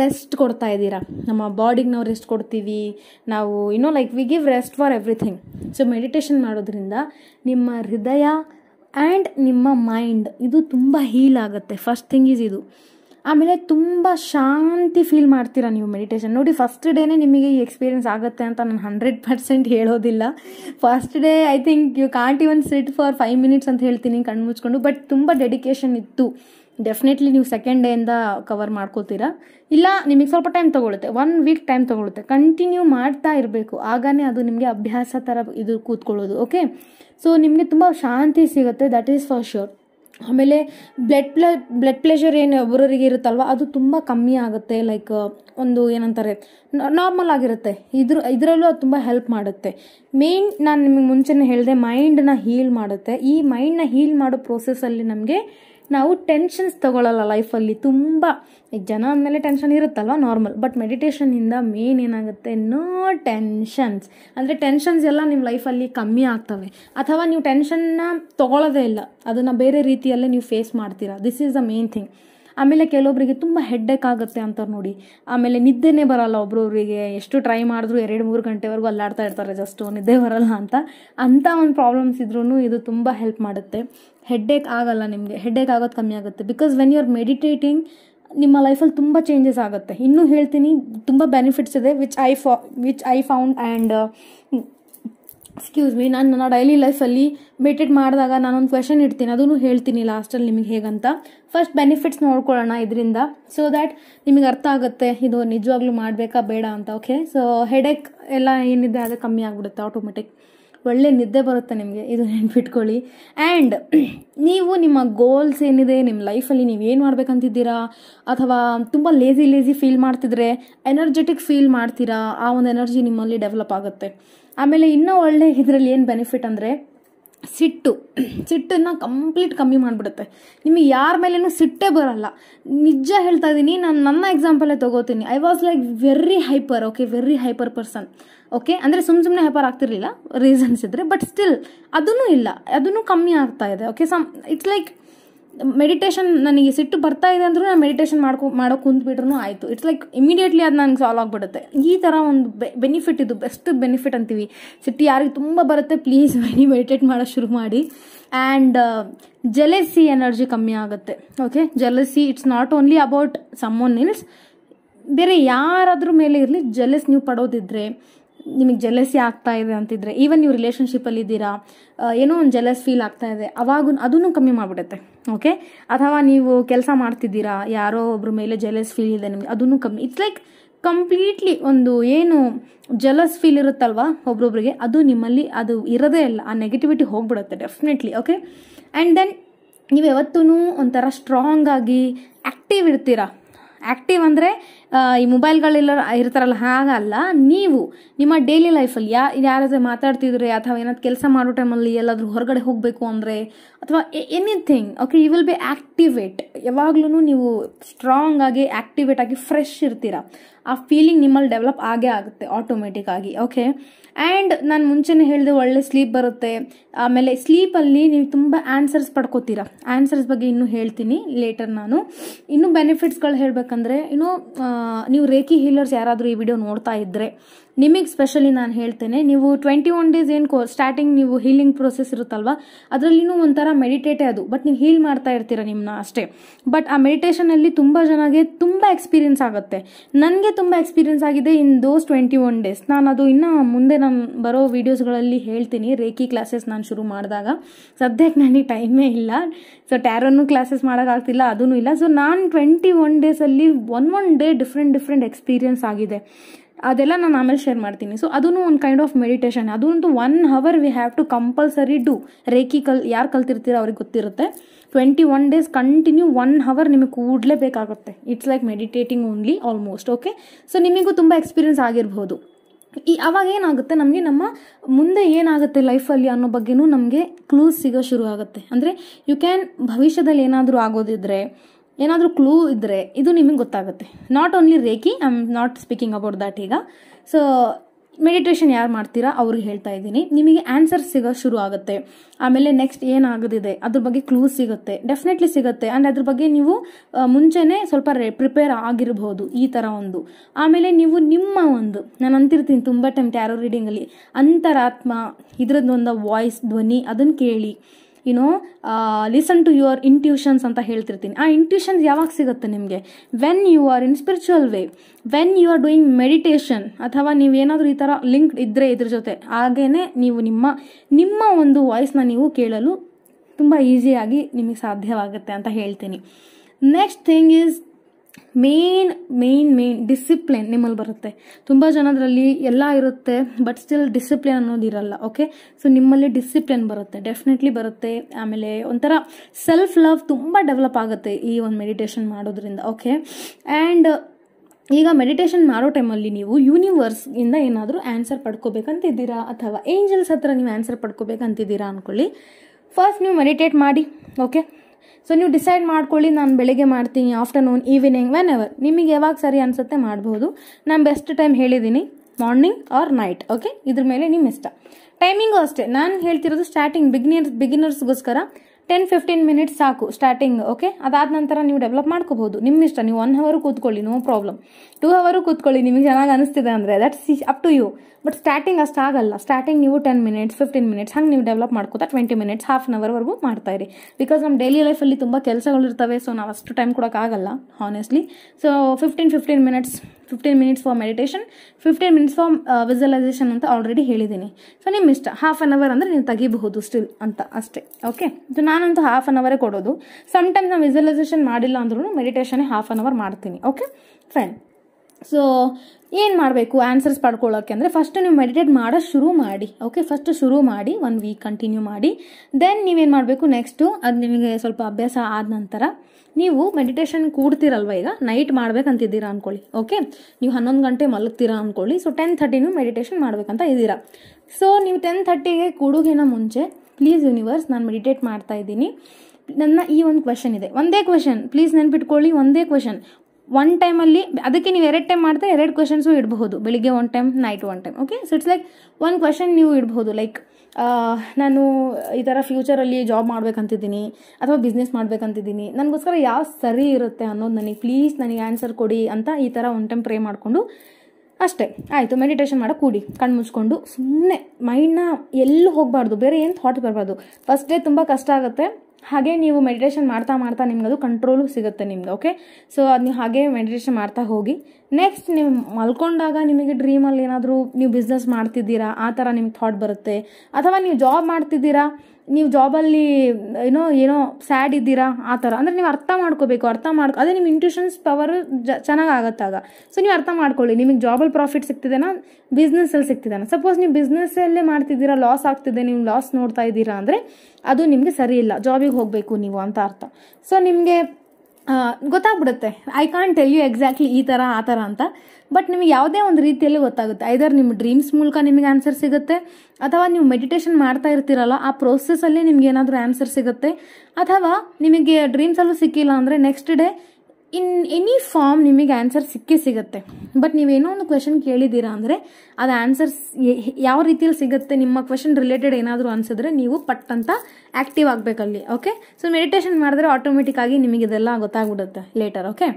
ರೆಸ್ಟ್ ಕೊಡ್ತಾ ಇದ್ದೀರಾ ನಮ್ಮ ಬಾಡಿಗೆ ನಾವು ರೆಸ್ಟ್ ಕೊಡ್ತೀವಿ ನಾವು no like we give rest for everything so meditation ಮಾಡೋದ್ರಿಂದ ನಿಮ್ಮ ಹೃದಯ ಆ್ಯಂಡ್ ನಿಮ್ಮ ಮೈಂಡ್ ಇದು ತುಂಬ ಹೀಲ್ ಆಗುತ್ತೆ ಫಸ್ಟ್ ಥಿಂಗ್ ಈಸ್ ಇದು ಆಮೇಲೆ ತುಂಬ ಶಾಂತಿ ಫೀಲ್ ಮಾಡ್ತೀರಾ ನೀವು ಮೆಡಿಟೇಷನ್ ನೋಡಿ ಫಸ್ಟ್ ಡೇನೇ ನಿಮಗೆ ಈ ಎಕ್ಸ್ಪೀರಿಯೆನ್ಸ್ ಆಗುತ್ತೆ ಅಂತ ನಾನು ಹಂಡ್ರೆಡ್ ಪರ್ಸೆಂಟ್ ಹೇಳೋದಿಲ್ಲ first day I think you can't even sit for five minutes ಅಂತ ಹೇಳ್ತೀನಿ ಕಣ್ಮುಚ್ಕೊಂಡು ಬಟ್ ತುಂಬ ಡೆಡಿಕೇಶನ್ ಇತ್ತು ಡೆಫಿನೆಟ್ಲಿ ನೀವು ಸೆಕೆಂಡ್ ಡೇಯಿಂದ ಕವರ್ ಮಾಡ್ಕೋತೀರಾ ಇಲ್ಲ ನಿಮಗೆ ಸ್ವಲ್ಪ ಟೈಮ್ ತೊಗೊಳುತ್ತೆ ಒನ್ ವೀಕ್ ಟೈಮ್ ತೊಗೊಳುತ್ತೆ ಕಂಟಿನ್ಯೂ ಮಾಡ್ತಾ ಇರಬೇಕು ಆಗನೇ ಅದು ನಿಮಗೆ ಅಭ್ಯಾಸ ಥರ ಇದು ಕೂತ್ಕೊಳ್ಳೋದು ಓಕೆ ಸೊ ನಿಮಗೆ ತುಂಬ ಶಾಂತಿ ಸಿಗುತ್ತೆ ದಟ್ ಈಸ್ ಫಾರ್ ಶ್ಯೂರ್ ಆಮೇಲೆ ಬ್ಲಡ್ ಪ್ಲ ಬ್ಲಡ್ ಪ್ರೆಷರ್ ಏನು ಒಬ್ರಿಗೆ ಇರುತ್ತಲ್ವ ಅದು ತುಂಬ ಕಮ್ಮಿ ಆಗುತ್ತೆ ಲೈಕ್ ಒಂದು ಏನಂತಾರೆ ನಾರ್ಮಲ್ ಆಗಿರುತ್ತೆ ಇದ್ರ ಇದರಲ್ಲೂ ಅದು ತುಂಬ ಹೆಲ್ಪ್ ಮಾಡುತ್ತೆ ಮೇಯ್ನ್ ನಾನು ನಿಮಗೆ ಮುಂಚೆನೇ ಹೇಳಿದೆ ಮೈಂಡನ್ನ ಹೀಲ್ ಮಾಡುತ್ತೆ ಈ ಮೈಂಡನ್ನ ಹೀಲ್ ಮಾಡೋ ಪ್ರೋಸೆಸ್ಸಲ್ಲಿ ನಮಗೆ ನಾವು ಟೆನ್ಷನ್ಸ್ ತೊಗೊಳ್ಳಲ್ಲ ಲೈಫಲ್ಲಿ ತುಂಬ ಈಗ ಜನ ಅಂದಮೇಲೆ ಟೆನ್ಷನ್ ಇರುತ್ತಲ್ವ ನಾರ್ಮಲ್ ಬಟ್ ಮೆಡಿಟೇಷನಿಂದ ಮೇನ್ ಏನಾಗುತ್ತೆ ನೋ ಟೆನ್ಷನ್ಸ್ ಅಂದರೆ ಟೆನ್ಷನ್ಸ್ ಎಲ್ಲ ನಿಮ್ಮ ಲೈಫಲ್ಲಿ ಕಮ್ಮಿ ಆಗ್ತವೆ ಅಥವಾ ನೀವು ಟೆನ್ಷನ್ನ ತೊಗೊಳ್ಳೋದೇ ಇಲ್ಲ ಅದನ್ನು ಬೇರೆ ರೀತಿಯಲ್ಲೇ ನೀವು ಫೇಸ್ ಮಾಡ್ತೀರಾ this is the main thing ಆಮೇಲೆ ಕೆಲವೊಬ್ಬರಿಗೆ ತುಂಬ ಹೆಡ್ಡೇಕ್ ಆಗುತ್ತೆ ಅಂತ ನೋಡಿ ಆಮೇಲೆ ನಿದ್ದೆನೇ ಬರಲ್ಲ ಒಬ್ಬರೊಬ್ಬರಿಗೆ ಎಷ್ಟು ಟ್ರೈ ಮಾಡಿದ್ರು ಎರಡು ಮೂರು ಗಂಟೆವರೆಗೂ ಅಲ್ಲಾಡ್ತಾ ಇರ್ತಾರೆ ಜಸ್ಟು ನಿದ್ದೆ ಬರಲ್ಲ ಅಂತ ಅಂಥ ಒಂದು ಪ್ರಾಬ್ಲಮ್ಸ್ ಇದ್ರೂ ಇದು ತುಂಬ ಹೆಲ್ಪ್ ಮಾಡುತ್ತೆ ಹೆಡ್ಡೆಕ್ ಆಗಲ್ಲ ನಿಮಗೆ ಹೆಡ್ಡೆಕ್ ಆಗೋದು ಕಮ್ಮಿ ಆಗುತ್ತೆ because when you are meditating ನಿಮ್ಮ ಲೈಫಲ್ಲಿ ತುಂಬ ಚೇಂಜಸ್ ಆಗುತ್ತೆ ಇನ್ನೂ ಹೇಳ್ತೀನಿ ತುಂಬ ಬೆನಿಫಿಟ್ಸ್ ಇದೆ ವಿಚ್ ಐ ಫಾ which I found and excuse me ನಾನು ನನ್ನ ಡೈಲಿ ಲೈಫಲ್ಲಿ ಮೆಡಿಟೇಟ್ ಮಾಡಿದಾಗ ನಾನೊಂದು ಕ್ವೆಶನ್ ಇಡ್ತೀನಿ ಅದನ್ನು ಹೇಳ್ತೀನಿ ಲಾಸ್ಟಲ್ಲಿ ನಿಮಗೆ ಹೇಗಂತ ಫಸ್ಟ್ ಬೆನಿಫಿಟ್ಸ್ ನೋಡ್ಕೊಳ್ಳೋಣ ಇದರಿಂದ ಸೊ ದ್ಯಾಟ್ ನಿಮಗೆ ಅರ್ಥ ಆಗುತ್ತೆ ಇದು ನಿಜವಾಗ್ಲೂ ಮಾಡಬೇಕಾ ಬೇಡ ಅಂತ ಓಕೆ ಸೊ ಹೆಡೇಕ್ ಎಲ್ಲ ಏನಿದೆ ಅದು ಕಮ್ಮಿ ಆಗಿಬಿಡುತ್ತೆ ಆಟೋಮೆಟಿಕ್ ಒಳ್ಳೆ ನಿದ್ದೆ ಬರುತ್ತೆ ನಿಮಗೆ ಇದು ನೆನ್ಪಿಟ್ಕೊಳ್ಳಿ ಆ್ಯಂಡ್ ನೀವು ನಿಮ್ಮ ಗೋಲ್ಸ್ ಏನಿದೆ ನಿಮ್ಮ ಲೈಫಲ್ಲಿ ನೀವು ಏನು ಮಾಡ್ಬೇಕಂತಿದ್ದೀರಾ ಅಥವಾ ತುಂಬ ಲೇಝಿ ಲೇಸಿ ಫೀಲ್ ಮಾಡ್ತಿದ್ರೆ ಎನರ್ಜೆಟಿಕ್ ಫೀಲ್ ಮಾಡ್ತೀರಾ ಆ ಒಂದು ಎನರ್ಜಿ ನಿಮ್ಮಲ್ಲಿ ಡೆವಲಪ್ ಆಗುತ್ತೆ ಆಮೇಲೆ ಇನ್ನೂ ಒಳ್ಳೆ ಇದರಲ್ಲಿ ಏನು ಬೆನಿಫಿಟ್ ಅಂದರೆ ಸಿಟ್ಟು ಸಿಟ್ಟನ್ನು ಕಂಪ್ಲೀಟ್ ಕಮ್ಮಿ ಮಾಡಿಬಿಡುತ್ತೆ ನಿಮಗೆ ಯಾರ ಮೇಲೇನು ಸಿಟ್ಟೇ ಬರಲ್ಲ ನಿಜ ಹೇಳ್ತಾ ಇದ್ದೀನಿ ನಾನು ನನ್ನ ಎಕ್ಸಾಂಪಲೇ ತೊಗೋತೀನಿ I was like very hyper okay very hyper person okay ಅಂದರೆ ಸುಮ್ಮ ಸುಮ್ಮನೆ ಹೆಪರ್ ಆಗ್ತಿರಲಿಲ್ಲ ರೀಸನ್ಸ್ ಇದ್ದರೆ ಬಟ್ ಸ್ಟಿಲ್ ಅದೂ ಇಲ್ಲ ಅದೂ ಕಮ್ಮಿ ಆಗ್ತಾ ಇದೆ okay some it's like meditation ನನಗೆ ಸಿಟ್ಟು ಬರ್ತಾ ಇದೆ ಅಂದರೂ ನಾನು ಮೆಡಿಟೇಷನ್ ಮಾಡ್ಕೊ ಮಾಡೋ ಕುಂತ್ಬಿಟ್ರೂ ಆಯಿತು ಇಟ್ಸ್ ಲೈಕ್ ಇಮಿಡಿಯೇಟ್ಲಿ ಅದು ನನಗೆ ಸಾಲ್ವ್ ಆಗಿಬಿಡುತ್ತೆ ಈ ಥರ ಒಂದು ಬೆನಿಫಿಟ್ ಇದು ಬೆಸ್ಟ್ ಬೆನಿಫಿಟ್ ಅಂತೀವಿ ಸಿಟ್ಟು ಯಾರಿಗೆ ತುಂಬ ಬರುತ್ತೆ ಪ್ಲೀಸ್ ಮನಿ ಮೆಡಿಟೇಟ್ ಮಾಡೋ ಶುರು ಮಾಡಿ ಆ್ಯಂಡ್ ಜೆಲೆಸಿ ಎನರ್ಜಿ ಕಮ್ಮಿ ಆಗುತ್ತೆ okay jealousy it's not only about someone else ಬೇರೆ ಯಾರಾದರೂ ಮೇಲೆ ಇರಲಿ ಜೆಲೆಸ್ ನೀವು ಪಡೋದಿದ್ರೆ ನಿಮಗೆ ಜೆಲಸಿ ಆಗ್ತಾ ಇದೆ ಅಂತಿದ್ರೆ ಈವನ್ ನೀವು ಅಲ್ಲಿ ಇದ್ದೀರಾ ಏನೋ ಒಂದು ಜೆಲಸ್ ಫೀಲ್ ಆಗ್ತಾ ಇದೆ ಅವಾಗ ಅದನ್ನು ಕಮ್ಮಿ ಮಾಡಿಬಿಡುತ್ತೆ ಓಕೆ ಅಥವಾ ನೀವು ಕೆಲಸ ಮಾಡ್ತಿದ್ದೀರಾ ಯಾರೋ ಒಬ್ಬರ ಮೇಲೆ ಜೆಲಸ್ ಫೀಲ್ ಇದೆ ನಿಮಗೆ ಅದನ್ನು ಕಮ್ಮಿ ಇಟ್ಸ್ ಲೈಕ್ ಕಂಪ್ಲೀಟ್ಲಿ ಒಂದು ಏನು ಜೆಲಸ್ ಫೀಲ್ ಇರುತ್ತಲ್ವಾ ಒಬ್ರೊಬ್ರಿಗೆ ಅದು ನಿಮ್ಮಲ್ಲಿ ಅದು ಇರೋದೇ ಇಲ್ಲ ಆ ನೆಗೆಟಿವಿಟಿ ಹೋಗ್ಬಿಡುತ್ತೆ ಡೆಫಿನೆಟ್ಲಿ ಓಕೆ ಆ್ಯಂಡ್ ದೆನ್ ನೀವು ಯಾವತ್ತೂ ಒಂಥರ ಸ್ಟ್ರಾಂಗ್ ಆಗಿ ಆ್ಯಕ್ಟಿವ್ ಇರ್ತೀರಾ ಆ್ಯಕ್ಟಿವ್ ಅಂದರೆ ಈ ಮೊಬೈಲ್ಗಳೆಲ್ಲ ಇರ್ತಾರಲ್ಲ ಹಾಗಲ್ಲ ನೀವು ನಿಮ್ಮ ಡೈಲಿ ಲೈಫಲ್ಲಿ ಯಾ ಯಾರಾದರೂ ಮಾತಾಡ್ತಿದ್ರೆ ಅಥವಾ ಏನಾದ್ರು ಕೆಲಸ ಮಾಡೋ ಟೈಮಲ್ಲಿ ಎಲ್ಲಾದರೂ ಹೊರಗಡೆ ಹೋಗಬೇಕು ಅಂದರೆ ಅಥವಾ anything okay you will be activate ಯಾವಾಗ್ಲೂ ನೀವು ಸ್ಟ್ರಾಂಗ್ ಆಗಿ ಆ್ಯಕ್ಟಿವೇಟ್ ಆಗಿ ಫ್ರೆಶ್ ಇರ್ತೀರ ಆ ಫೀಲಿಂಗ್ ನಿಮ್ಮಲ್ಲಿ ಡೆವಲಪ್ ಆಗೇ ಆಗುತ್ತೆ ಆಟೋಮೆಟಿಕ್ ಆಗಿ ಓಕೆ ಆ್ಯಂಡ್ ನಾನು ಮುಂಚೆನೇ ಹೇಳಿದೆ ಒಳ್ಳೆ ಸ್ಲೀಪ್ ಬರುತ್ತೆ ಆಮೇಲೆ ಸ್ಲೀಪಲ್ಲಿ ನೀವು ತುಂಬ ಆನ್ಸರ್ಸ್ ಪಡ್ಕೋತೀರ ಆನ್ಸರ್ಸ್ ಬಗ್ಗೆ ಇನ್ನೂ ಹೇಳ್ತೀನಿ ಲೇಟರ್ ನಾನು ಇನ್ನೂ ಬೆನಿಫಿಟ್ಸ್ಗಳು ಹೇಳಬೇಕಂದ್ರೆ ಇನ್ನೂ ನೀವು ರೇಖಿ ಹೀಲರ್ಸ್ ಯಾರಾದರೂ ಈ ವಿಡಿಯೋ ನೋಡ್ತಾ ಇದ್ದರೆ ನಿಮಗೆ ಸ್ಪೆಷಲಿ ನಾನು ಹೇಳ್ತೇನೆ ನೀವು ಟ್ವೆಂಟಿ ಒನ್ ಡೇಸ್ ಏನು ಕೋ ಸ್ಟಾರ್ಟಿಂಗ್ ನೀವು ಹೀಲಿಂಗ್ ಪ್ರೊಸೆಸ್ ಇರುತ್ತಲ್ವ ಅದರಲ್ಲಿನೂ ಒಂಥರ ಮೆಡಿಟೇಟೇ ಅದು ಬಟ್ ನೀವು ಹೀಲ್ ಮಾಡ್ತಾ ಇರ್ತೀರ ನಿಮ್ಮನ್ನ ಅಷ್ಟೇ ಬಟ್ ಆ ಮೆಡಿಟೇಷನಲ್ಲಿ ತುಂಬ ಜನಗೆ ತುಂಬ ಎಕ್ಸ್ಪೀರಿಯನ್ಸ್ ಆಗುತ್ತೆ ನನಗೆ ತುಂಬ ಎಕ್ಸ್ಪೀರಿಯನ್ಸ್ ಆಗಿದೆ in those twenty one days ನಾನು ಅದು ಇನ್ನೂ ಮುಂದೆ ನಾನು ಬರೋ ವೀಡಿಯೋಸ್ಗಳಲ್ಲಿ ಹೇಳ್ತೀನಿ ರೇಖಿ ಕ್ಲಾಸಸ್ ನಾನು ಶುರು ಮಾಡಿದಾಗ ಸದ್ಯಕ್ಕೆ ನನಗೆ ಟೈಮೇ ಇಲ್ಲ ಸೊ ಟ್ಯಾರೋನು ಕ್ಲಾಸಸ್ ಮಾಡೋಕ್ಕಾಗ್ತಿಲ್ಲ ಅದೂ ಇಲ್ಲ ಸೊ ನಾನು ಟ್ವೆಂಟಿ ಒನ್ ಡೇಸಲ್ಲಿ one one day different different experience ಆಗಿದೆ ಅದೆಲ್ಲ ನಾನು ಆಮೇಲೆ ಶೇರ್ ಮಾಡ್ತೀನಿ ಸೊ ಅದೂ ಒಂದು ಕೈಂಡ್ ಆಫ್ ಮೆಡಿಟೇಷನ್ ಅದಂತೂ one hour we have to compulsory do Reiki ಕಲ್ ಯಾರು ಕಲ್ತಿರ್ತೀರ ಅವ್ರಿಗೆ ಗೊತ್ತಿರುತ್ತೆ twenty one days continue one hour ನಿಮಗೆ ಕೂಡಲೇಬೇಕಾಗುತ್ತೆ it's like meditating only almost okay so ನಿಮಗೂ ತುಂಬ ಎಕ್ಸ್ಪೀರಿಯನ್ಸ್ ಆಗಿರ್ಬೋದು ಈ ಅವಾಗ ಏನಾಗುತ್ತೆ ನಮಗೆ ನಮ್ಮ ಮುಂದೆ ಏನಾಗುತ್ತೆ ಲೈಫಲ್ಲಿ ಅನ್ನೋ ಬಗ್ಗೆನೂ ನಮಗೆ ಕ್ಲೂಸ್ ಸಿಗೋ ಶುರು ಆಗುತ್ತೆ ಅಂದರೆ ಯು ಕ್ಯಾನ್ ಭವಿಷ್ಯದಲ್ಲಿ ಏನಾದರೂ ಆಗೋದಿದ್ರೆ ಏನಾದರೂ ಕ್ಲೂ ಇದ್ದರೆ ಇದು ನಿಮಗೆ ಗೊತ್ತಾಗುತ್ತೆ not only Reiki I am not speaking about that ಈಗ ಸೊ ಮೆಡಿಟೇಷನ್ ಯಾರು ಮಾಡ್ತೀರಾ ಅವ್ರಿಗೆ ಹೇಳ್ತಾ ಇದ್ದೀನಿ ನಿಮಗೆ ಆನ್ಸರ್ ಸಿಗೋ ಶುರು ಆಗುತ್ತೆ ಆಮೇಲೆ ನೆಕ್ಸ್ಟ್ ಏನಾಗೋದಿದೆ ಅದ್ರ ಬಗ್ಗೆ ಕ್ಲೂ ಸಿಗುತ್ತೆ ಡೆಫಿನೆಟ್ಲಿ ಸಿಗುತ್ತೆ ಆ್ಯಂಡ್ ಅದ್ರ ಬಗ್ಗೆ ನೀವು ಮುಂಚೆನೇ ಸ್ವಲ್ಪ ಪ್ರಿಪೇರ್ ಆಗಿರಬಹುದು ಈ ಥರ ಒಂದು ಆಮೇಲೆ ನೀವು ನಿಮ್ಮ ಒಂದು ನಾನು ಅಂತಿರ್ತೀನಿ ತುಂಬ ಟೈಮ್ ಟ್ಯಾರೋ ರೀಡಿಂಗಲ್ಲಿ ಅಂತರಾತ್ಮ ಒಂದು ವಾಯ್ಸ್ ಧ್ವನಿ ಅದನ್ನು ಕೇಳಿ ಇನ್ನು ಲಿಸನ್ ಟು ಯುವರ್ ಇಂಟ್ಯೂಷನ್ಸ್ ಅಂತ ಹೇಳ್ತಿರ್ತೀನಿ ಆ ಇಂಟ್ಯೂಷನ್ಸ್ ಯಾವಾಗ ಸಿಗುತ್ತೆ ನಿಮಗೆ when you are in spiritual way when you are doing meditation ಅಥವಾ ನೀವು ಏನಾದರೂ ಈ ಥರ ಲಿಂಕ್ ಇದ್ದರೆ ಇದ್ರ ಜೊತೆ ಹಾಗೇ ನೀವು ನಿಮ್ಮ ನಿಮ್ಮ ಒಂದು ವಾಯ್ಸ್ನ ನೀವು ಕೇಳಲು ತುಂಬ ಈಸಿಯಾಗಿ ನಿಮಗೆ ಸಾಧ್ಯವಾಗುತ್ತೆ ಅಂತ ಹೇಳ್ತೀನಿ next thing is main main main discipline ನಿಮ್ಮಲ್ಲಿ ಬರುತ್ತೆ ತುಂಬ ಜನದ್ರಲ್ಲಿ ಎಲ್ಲ ಇರುತ್ತೆ ಬಟ್ ಸ್ಟಿಲ್ ಡಿಸಿಪ್ಲಿನ್ ಅನ್ನೋದು ಇರಲ್ಲ ಓಕೆ ಸೊ ನಿಮ್ಮಲ್ಲಿ ಡಿಸಿಪ್ಲಿನ್ ಬರುತ್ತೆ ಡೆಫಿನೆಟ್ಲಿ ಬರುತ್ತೆ ಆಮೇಲೆ ಒಂಥರ ಸೆಲ್ಫ್ ಲವ್ ತುಂಬ ಡೆವಲಪ್ ಆಗುತ್ತೆ ಈ ಒಂದು ಮೆಡಿಟೇಷನ್ ಮಾಡೋದ್ರಿಂದ ಓಕೆ ಆ್ಯಂಡ್ ಈಗ ಮೆಡಿಟೇಷನ್ ಮಾಡೋ ಟೈಮಲ್ಲಿ ನೀವು ಯೂನಿವರ್ಸ್ ಇಂದ ಏನಾದರೂ ಆನ್ಸರ್ ಪಡ್ಕೋಬೇಕಂತಿದ್ದೀರಾ ಅಥವಾ ಏಂಜಲ್ಸ್ ಹತ್ರ ನೀವು ಆನ್ಸರ್ ಪಡ್ಕೋಬೇಕಂತಿದ್ದೀರಾ ಅಂದ್ಕೊಳ್ಳಿ ಫಸ್ಟ್ ನೀವು ಮೆಡಿಟೇಟ್ ಮಾಡಿ ಓಕೆ ಸೊ ನೀವು ಡಿಸೈಡ್ ಮಾಡ್ಕೊಳ್ಳಿ ನಾನು ಬೆಳಗ್ಗೆ ಮಾಡ್ತೀನಿ ಆಫ್ಟರ್ನೂನ್ ಈವ್ನಿಂಗ್ ವೆನ್ ಎವರ್ ನಿಮಗೆ ಯಾವಾಗ ಸರಿ ಅನಿಸುತ್ತೆ ಮಾಡ್ಬೋದು ನಾನು ಬೆಸ್ಟ್ ಟೈಮ್ ಹೇಳಿದ್ದೀನಿ ಮಾರ್ನಿಂಗ್ ಆರ್ ನೈಟ್ ಓಕೆ ಇದ್ರ ಮೇಲೆ ನಿಮ್ಮ ಇಷ್ಟ ಟೈಮಿಂಗು ಅಷ್ಟೇ ನಾನು ಹೇಳ್ತಿರೋದು ಸ್ಟಾರ್ಟಿಂಗ್ ಬಿಗಿನರ್ಸ್ ಬಿಗಿನರ್ಸ್ಗೋಸ್ಕರ ಟೆನ್ ಫಿಫ್ಟೀನ್ ಮಿನಿಟ್ಸ್ ಸಾಕು ಸ್ಟಾರ್ಟಿಂಗ್ ಓಕೆ ಅದಾದ ನಂತರ ನೀವು ಡೆವಲಪ್ ಮಾಡ್ಕೋಬಹುದು ನಿಮ್ಮ ಇಷ್ಟ ನೀವು ಒನ್ ಹವರು ಕೂತ್ಕೊಳ್ಳಿ ನೋ ಪ್ರಾಬ್ಲಮ್ ಟೂ ಅವರು ಕೂತ್ಕೊಳ್ಳಿ ನಿಮಗೆ ಚೆನ್ನಾಗಿ ಅನಿಸ್ತಿದೆ ಅಂದರೆ that's up to you but starting ಅಷ್ಟಾಗಲ್ಲ ಸ್ಟಾರ್ಟಿಂಗ್ ನೀವು ಟೆನ್ ಮಿನಿಟ್ಸ್ ಫಿಫ್ಟೀನ್ ಮಿನಿಟ್ಸ್ ಹಂಗೆ ನೀವು ಡೆವಲಪ್ ಮಾಡ್ಕೋತಾ twenty minutes half an ಅವರ್ವರೆಗೂ ಮಾಡ್ತಾಯಿರಿ because ನಮ್ಮ ಡೈಲಿ ಲೈಫಲ್ಲಿ ತುಂಬ ಕೆಲಸಗಳು ಇರ್ತವೆ ಸೊ ನಾವು ಅಷ್ಟು ಟೈಮ್ ಕೊಡೋಕ್ಕಾಗಲ್ಲ honestly so fifteen fifteen minutes fifteen minutes for meditation fifteen minutes for visualisation ಅಂತ ಆಲ್ರೆಡಿ ಹೇಳಿದ್ದೀನಿ ಸೊ ನಿಮ್ಮ ಇಷ್ಟ ಹಾಫ್ ಅನ್ ಅವರ್ ಅಂದರೆ ನೀವು ತೆಗಿಬಹುದು ಸ್ಟಿಲ್ ಅಂತ ಅಷ್ಟೇ ಓಕೆ ಸೊ ನಾನಂತೂ ಹಾಫ್ ಅನ್ ಅವರೇ ಕೊಡೋದು ಸಮ್ಟೈಮ್ಸ್ ನಾವು ವಿಜುವಲೈಸೇಷನ್ ಮಾಡಿಲ್ಲ ಅಂದ್ರೂ ಮೆಡಿಟೇಷನ್ ಹಾಫ್ ಅನ್ ಅವರ್ ಮಾಡ್ತೀನಿ ಓಕೆ ಫೈನ್ ಸೊ ಏನು ಮಾಡಬೇಕು ಆನ್ಸರ್ಸ್ ಪಡ್ಕೊಳ್ಳೋಕ್ಕೆ ಅಂದರೆ ಫಸ್ಟ್ ನೀವು ಮೆಡಿಟೇಟ್ ಮಾಡೋ ಶುರು ಮಾಡಿ ಓಕೆ ಫಸ್ಟ್ ಶುರು ಮಾಡಿ ಒಂದು ವೀಕ್ ಕಂಟಿನ್ಯೂ ಮಾಡಿ ದೆನ್ ನೀವೇನು ಮಾಡಬೇಕು ನೆಕ್ಸ್ಟು ಅದು ನಿಮಗೆ ಸ್ವಲ್ಪ ಅಭ್ಯಾಸ ಆದ ನಂತರ ನೀವು ಮೆಡಿಟೇಷನ್ ಕೂಡ್ತೀರಲ್ವ ಈಗ ನೈಟ್ ಮಾಡ್ಬೇಕಂತಿದ್ದೀರಾ ಅಂದ್ಕೊಳ್ಳಿ ಓಕೆ ನೀವು ಹನ್ನೊಂದು ಗಂಟೆ ಮಲಗ್ತೀರಾ ಅಂದ್ಕೊಳ್ಳಿ ಸೊ ಟೆನ್ ಥರ್ಟಿನೂ ಮೆಡಿಟೇಷನ್ ಮಾಡಬೇಕಂತ ಇದ್ದೀರಾ ಸೊ ನೀವು ಟೆನ್ ಥರ್ಟಿಗೆ ಕೂಡುಗೇನ ಮುಂಚೆ ಪ್ಲೀಸ್ ಯೂನಿವರ್ಸ್ ನಾನು ಮೆಡಿಟೇಟ್ ಮಾಡ್ತಾ ಇದ್ದೀನಿ ನನ್ನ ಈ ಒಂದು ಕ್ವೆಶನ್ ಇದೆ ಒಂದೇ ಕ್ವೆಶನ್ ಪ್ಲೀಸ್ ನೆನ್ಪಿಟ್ಕೊಳ್ಳಿ ಒಂದೇ ಕ್ವೆಶನ್ ಒನ್ ಟೈಮಲ್ಲಿ ಅದಕ್ಕೆ ನೀವು ಎರಡು ಟೈಮ್ ಮಾಡಿದ್ರೆ ಎರಡು ಕ್ವೆಶನ್ಸು ಇಡಬಹುದು ಬೆಳಿಗ್ಗೆ one time night one time okay so it's like one question ನೀವು ಇಡಬಹುದು ಲೈಕ್ ನಾನು ಈ ಥರ ಫ್ಯೂಚರಲ್ಲಿ ಜಾಬ್ ಮಾಡ್ಬೇಕಂತಿದ್ದೀನಿ ಅಥವಾ ಬಿಸ್ನೆಸ್ ಮಾಡ್ಬೇಕಂತಿದ್ದೀನಿ ನನಗೋಸ್ಕರ ಯಾವ ಸರಿ ಇರುತ್ತೆ ಅನ್ನೋದು ನನಗೆ ಪ್ಲೀಸ್ ನನಗೆ ಆನ್ಸರ್ ಕೊಡಿ ಅಂತ ಈ ಥರ ಒನ್ ಟೈಮ್ ಪ್ರೇ ಮಾಡಿಕೊಂಡು ಅಷ್ಟೇ ಆಯಿತು ಮೆಡಿಟೇಷನ್ ಮಾಡೋ ಕೂಡಿ ಕಣ್ಣು ಮುಚ್ಕೊಂಡು ಸುಮ್ಮನೆ ಮೈಂಡ್ನ ಎಲ್ಲೂ ಹೋಗಬಾರ್ದು ಬೇರೆ ಏನು ಥಾಟ್ ಬರಬಾರ್ದು ಫಸ್ಟ್ ಡೇ ತುಂಬ ಕಷ್ಟ ಆಗುತ್ತೆ ಹಾಗೆ ನೀವು ಮೆಡಿಟೇಷನ್ ಮಾಡ್ತಾ ಮಾಡ್ತಾ ನಿಮ್ಗದು ಕಂಟ್ರೋಲು ಸಿಗುತ್ತೆ ನಿಮ್ಗೆ ಓಕೆ ಸೊ ಅದು ನೀವು ಹಾಗೆ ಮೆಡಿಟೇಷನ್ ಮಾಡ್ತಾ ಹೋಗಿ ನೆಕ್ಸ್ಟ್ ನೀವು ಮಲ್ಕೊಂಡಾಗ ನಿಮಗೆ ಡ್ರೀಮಲ್ಲಿ ಏನಾದರೂ ನೀವು ಬಿಸ್ನೆಸ್ ಮಾಡ್ತಿದ್ದೀರಾ ಆ ಥರ ನಿಮ್ಗೆ ಥಾಟ್ ಬರುತ್ತೆ ಅಥವಾ ನೀವು ಜಾಬ್ ಮಾಡ್ತಿದ್ದೀರಾ ನೀವು ಜಾಬಲ್ಲಿ ಏನೋ ಏನೋ ಸ್ಯಾಡ್ ಇದ್ದೀರಾ ಆ ಥರ ಅಂದರೆ ನೀವು ಅರ್ಥ ಮಾಡ್ಕೋಬೇಕು ಅರ್ಥ ಮಾಡ್ಕೊ ಅದೇ ನಿಮ್ಮ ಇಂಟ್ಯೂಷನ್ಸ್ ಪವರು ಜ ಚೆನ್ನಾಗಿ ಆಗುತ್ತಾಗ ಸೊ ನೀವು ಅರ್ಥ ಮಾಡ್ಕೊಳ್ಳಿ ನಿಮಗೆ ಜಾಬಲ್ಲಿ ಪ್ರಾಫಿಟ್ ಸಿಗ್ತಿದೆನಾ ಬಿಸ್ನೆಸ್ಸಲ್ಲಿ ಸಿಗ್ತಿದೆನಾ ಸಪೋಸ್ ನೀವು ಬಿಸ್ನೆಸ್ಸಲ್ಲೇ ಮಾಡ್ತಿದ್ದೀರಾ ಲಾಸ್ ಆಗ್ತಿದೆ ನೀವು ಲಾಸ್ ನೋಡ್ತಾ ಇದ್ದೀರಾ ಅಂದರೆ ಅದು ನಿಮಗೆ ಸರಿ ಇಲ್ಲ ಜಾಬಿಗೆ ಹೋಗಬೇಕು ನೀವು ಅಂತ ಅರ್ಥ ಸೊ ನಿಮಗೆ ಗೊತ್ತಾಗ್ಬಿಡುತ್ತೆ I can't tell you exactly ಈ ಥರ ಆ ಥರ ಅಂತ ಬಟ್ ನಿಮಗೆ ಯಾವುದೇ ಒಂದು ರೀತಿಯಲ್ಲಿ ಗೊತ್ತಾಗುತ್ತೆ ಐದರ್ ನಿಮ್ಮ ಡ್ರೀಮ್ಸ್ ಮೂಲಕ ನಿಮಗೆ ಆನ್ಸರ್ ಸಿಗುತ್ತೆ ಅಥವಾ ನೀವು ಮೆಡಿಟೇಷನ್ ಮಾಡ್ತಾ ಇರ್ತೀರಲ್ಲ ಆ ಪ್ರೋಸೆಸ್ಸಲ್ಲಿ ನಿಮ್ಗೆ ಏನಾದರೂ ಆನ್ಸರ್ ಸಿಗುತ್ತೆ ಅಥವಾ ನಿಮಗೆ ಡ್ರೀಮ್ಸಲ್ಲೂ ಸಿಕ್ಕಿಲ್ಲ ಅಂದರೆ next day in any form ನಿಮಗೆ ಆನ್ಸರ್ ಸಿಕ್ಕೇ ಸಿಗುತ್ತೆ ಬಟ್ ನೀವೇನೋ ಒಂದು ಕ್ವೆಶನ್ ಕೇಳಿದ್ದೀರಾ ಅಂದರೆ ಅದು ಆನ್ಸರ್ಸ್ ಯಾವ ರೀತಿಯಲ್ಲಿ ಸಿಗುತ್ತೆ ನಿಮ್ಮ ಕ್ವೆಶನ್ ರಿಲೇಟೆಡ್ ಏನಾದರೂ ಅನ್ಸಿದ್ರೆ ನೀವು ಪಟ್ ಅಂತ ಆ್ಯಕ್ಟಿವ್ ಆಗಬೇಕಲ್ಲಿ ಓಕೆ ಸೊ ಮೆಡಿಟೇಷನ್ ಮಾಡಿದ್ರೆ ಆಟೋಮೆಟಿಕ್ಕಾಗಿ ಇದೆಲ್ಲ ಗೊತ್ತಾಗ್ಬಿಡುತ್ತೆ ಲೇಟರ್ ಓಕೆ